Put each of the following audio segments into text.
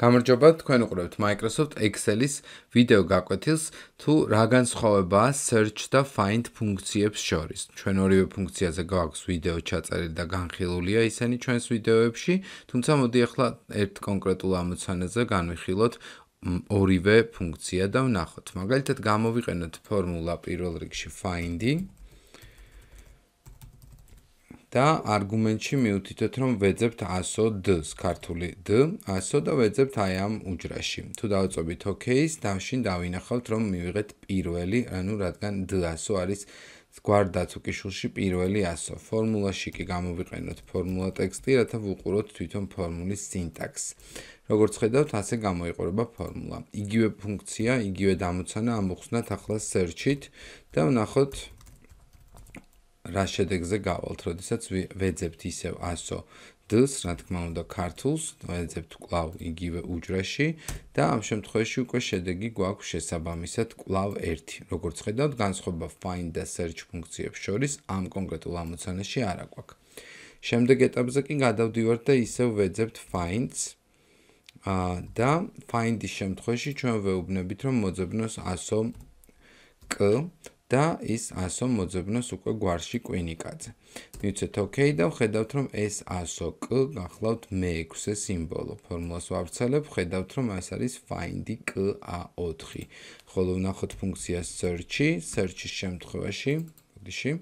გამარჯობა, თქვენ უყურებთ Microsoft Excel-ის ვიდეო გაკვეთილს, თუ რა განსხვავებაა search და find ფუნქციებს შორის. ჩვენ ორივე ფუნქციაზე გვაქვს ვიდეო ჩაწერილი და განხილულია ისინი ჩვენს ვიდეოებში, თუმცა მოდი ახლა ერთ კონკრეტულ ამოცანაზე განვიხილოთ ორივე ფუნქცია და ვნახოთ. მაგალითად, გამოვიყენოთ ფორმულა პირველ რიგში finding და არგუმენტში მივუთითოთ რომ ვეძებთ 100 d-ს, ქართული d, 100 და ვეძებთ აი ამ უჯრაში. თუ დავწობთ ok-ს, დაშინ დავინახავთ რომ მივიღეთ პირველი, ანუ რადგან d-100 არის გვარდა თუკიშულში პირველი 100. ფორმულაში კი გამოვიყენოთ ფორმულა ტექსტი, რათა ვუყუროთ თვითონ ფორმულის სინტაქსს. როგორც ხედავთ, ასე გამოიყურება ფორმულა. იგივე ფუნქცია, იგივე დამოცანა ამოხსნათ ახლა search-ით და ვნახოთ რა შედეგზე გავალთ, როდესაც ვეძებთ ისევ 100-დს, რა თქმა უნდა, ქართულს, ვეძებთ კлау იგივე უჯრაში და ამ შემთხვევაში უკვე შედეგი გვაქვს შესაბამისად კлау 1. როგორც ხედავთ, განსხვავება find და search ფუნქციებს შორის ამ კონკრეტულ ამოცანაში არ აქვს. შემდეგ ეტაპზე კი გადავდივართ და ისევ ვეძებთ finds ა და find-ის შემთხვევაში ჩვენ ვეუბნებით რომ მოძებნოს 100 კ და ის ასო მოძებნოს უკვე გვარში კვინიკაძე. მივცეთ ოკეი და ვხედავთ რომ ეს ასო კ გახლავთ მე-6-ე სიმბოლო. ფორმულას ვავრცელებ, ვხედავთ რომ ეს არის find-ი კ ა4. ხოლო ვნახოთ ფუნქციას search-ი, search-ის შემთხვევაში, მოდიში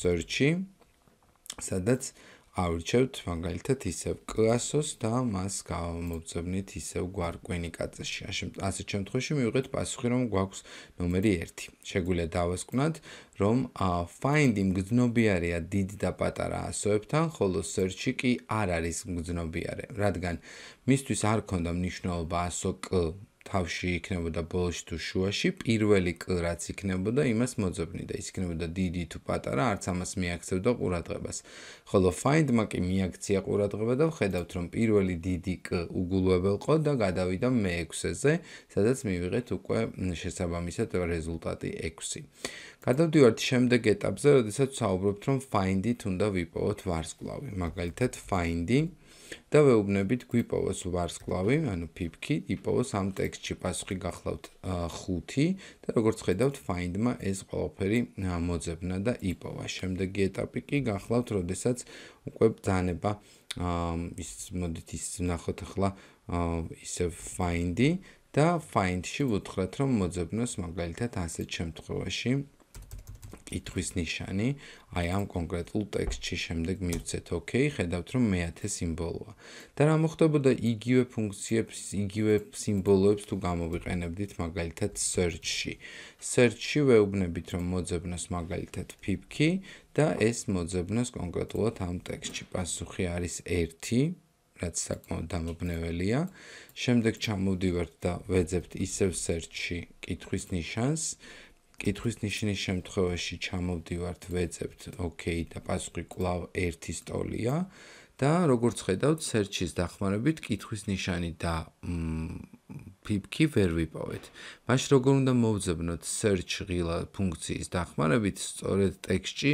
search-ი სადაც ავირჩევთ მაგალითად ისევ კლასოს და მას გამოვწევნით ისევ გვარკვენიკაცაში. ასეთ შემთხვევაში მივიღეთ პასუხი, რომ გვაქვს ნომერი 1. შეგვიძლია დავასკვნათ, რომ find-ი მგზნობიარეა დიდ და პატარა ასოებთან, ხოლო search-ი კი არ არის მგზნობიარე, რადგან მისთვის არ ქონდა მნიშვნელობა ასო კ თავში იქნებოდა ბოლში თუ შუაში, პირველი კ რაც იქნებოდა, იმას მოძებნიდა. ის იქნებოდა დიდი თუ პატარა, არც ამას მიაქცევდა ყურადღებას. ხოლო find-მა კი მიაქცია ყურადღება და ხედავთ, რომ პირველი დიდი კ უგულებელყო და გადავიდა მე-6-ზე, სადაც მივიღეთ უკვე შესაბამისად რეზულტატი 6. გადავდივართ შემდეგ ეტაპზე, როდესაც საუბრობთ, რომ find-ით უნდა ვიპოვოთ ვარსკვლავი. მაგალითად, find-ი და ვეუბნებით გვიპოვოს ვარსკვლავი, ანუ ფიფქი, იპოვოს ამ ტექსტში პასუხი გახლავთ 5 და როგორც ხედავთ find-მა ეს ყველაფერი მოძებნა და იპოვა. შემდეგი ეტაპი კი გახლავთ, როდესაც უკვე ბძანება ის მოდით ის ნახოთ ახლა ისე find-ი და find-ში ვუთხრათ რომ მოძებნოს მაგალითად ასეთ შემთხვევაში 1 2 3 კითხვის ნიშანი, აი ამ კონკრეტულ ტექსტში შემდეგ მივცეთ, ოკეი, ხედავთ რომ მეათე სიმბოლოა. და რა მოხდებოდა იგივე ფუნქციებს, იგივე სიმბოლოებს თუ გამოვიყენებდით მაგალითად search-ში. search-ში ვეუბნებით რომ მოძებნოს მაგალითად pipki და ეს მოძებნოს კონკრეტულად ამ ტექსტში. პასუხი არის 1. რაც საკმაოდ დამობნეველია. შემდეგ ჩამოვდივართ და ვეძებთ ისევ search-ში კითხვის ნიშანს კითხვის ნიშნის შემთხვევაში ჩამოვდივართ, ვეძებთ ოკეი და პასუხი კლავ 1 სტოლია და როგორც ხედავთ, search-ის დახმარებით კითხვის ნიშანი და ფიფკი ვერ ვიპოვეთ. მას როგორ უნდა მოვძებნოთ search ღილა ფუნქციის დახმარებით სწორედ ტექსტში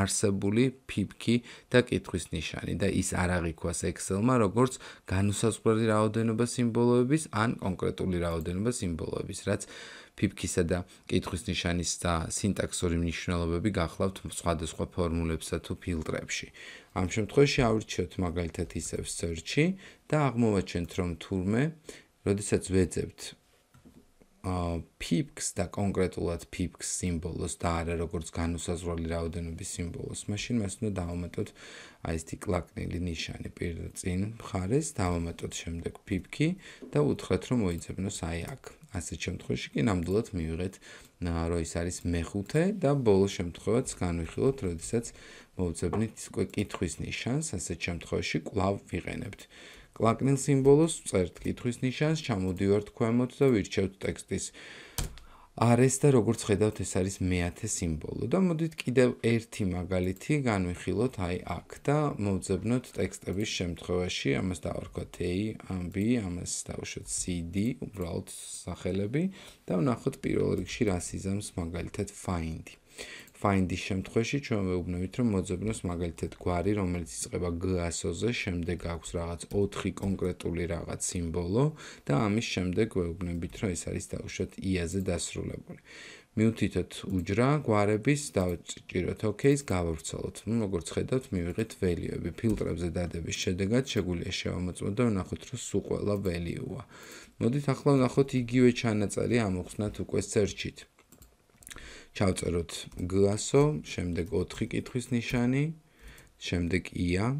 არსებული ფიფკი და კითხვის ნიშანი და ის არ აღიქواس Excel-მა, როგორც განუსაზღვრელი რაოდენობა სიმბოლოების ან კონკრეტული რაოდენობა სიმბოლოების, რაც ფიფქისა და კითხვის ნიშანის და სინტაქსური მნიშვნელობები გახლავთ სხვადასხვა ფორმულებსა თუ ფილტრებში. ამ შემთხვევაში ავირჩიოთ მაგალითად ისევ search-ში და აღმოვაჩენთ რომ თურმე, როდესაც ვეძებთ ა ფიფქს და კონკრეტულად ფიფქს სიმბოლოს და არა როგორც განუსაზღვრელი რაოდენობის სიმბოლოს, მაშინ მას უნდა დავამატოთ აი ეს ტიკლაკნილი ნიშანი პირ წინ მხარეს, დავამატოთ შემდეგ ფიფქი და უთხრეთ რომ მოიძებნოს აი აქ. ასეთ შემთხვევაში კი ნამდვილად მივიღეთ რომ ის არის მეხუთე და ბოლოს შემთხვევაც განვიხილოთ, როდესაც მოუწევთ ისე კითხვის ნიშანს, ასეთ შემთხვევაში კლავ ვიყენებთ. კლაკნილ სიმბოლოს წერტ კითხვის ნიშანს ჩამოდივართ ქვემოთ და ვირჩევთ ტექსტის არის და როგორც ხედავთ ეს არის მეათე სიმბოლო და მოდით კიდევ ერთი მაგალითი განვიხილოთ აი აქ და მოძებნოთ ტექსტების შემთხვევაში ამას დავარქვათ A ან B ამას დავუშვათ CD უბრალოდ სახელები და ვნახოთ პირველ რიგში რა სიზამს მაგალითად find find-ის შემთხვევაში ჩვენ ვეუბნებით, რომ მოძებნოს მაგალითად გვარი, რომელიც იწება g-ასოზე, შემდეგ აქვს რაღაც 4 კონკრეტული რაღაც სიმბოლო და ამის შემდეგ ვეუბნებით, რომ ეს არის დაუშვათ i-აზე დასრულებული. მიუთითოთ უჯრა გვარების დაჭიროთ ოკეის გავავრცელოთ. ნუ როგორც ხედავთ, მივიღეთ ველიუები. ფილტრებზე დადების შედეგად შეგვიძლია შევამოწმოთ და ვნახოთ, რომ სულ ყველა ველიუა. მოდით ახლა ვნახოთ იგივე ჩანაწერი ამოხსნათ უკვე სერჩით. ჩავწეროთ გასო, შემდეგ 4 კითხვის ნიშანი, შემდეგ ია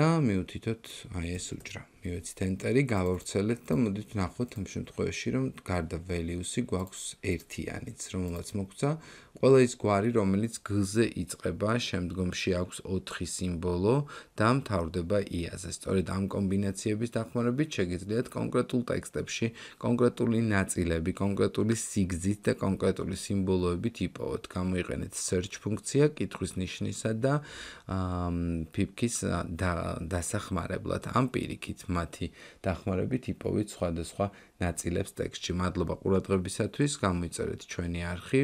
და მეუთითოთ აი ეს უჭრა. მივეცით enter-ი, გავავრცელეთ და მოდით ნახოთ ამ შემთხვევაში რომ გარდა value-ს გვაქვს 1-იანიც, რომელსაც მოგვცა ყველა ის გვარი, რომელიც g-ზე იწყება, შემდგომში აქვს 4 სიმბოლო და მთავრდება i-ზე. სწორედ ამ კომბინაციების დახმარებით შეგიძლიათ კონკრეტულ ტექსტებში კონკრეტული ნაწილები, კონკრეტული სიგზით და კონკრეტული სიმბოლოებით იპოვოთ. გამოიყენეთ search ფუნქცია კითხვის ნიშნისა და აა pipkis-ის დასახმარებლად. ამ პირიქით მათი დახმარებით იპოვეთ სხვადასხვა ნაწილებს ტექსტში. მადლობა ყურადღებისათვის. გამოიწერეთ ჩვენი არქი,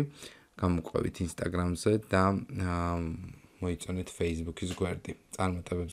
გამოყვებით Instagram-ზე და მოიწონეთ Facebook-ის გვერდი. წარმატებებს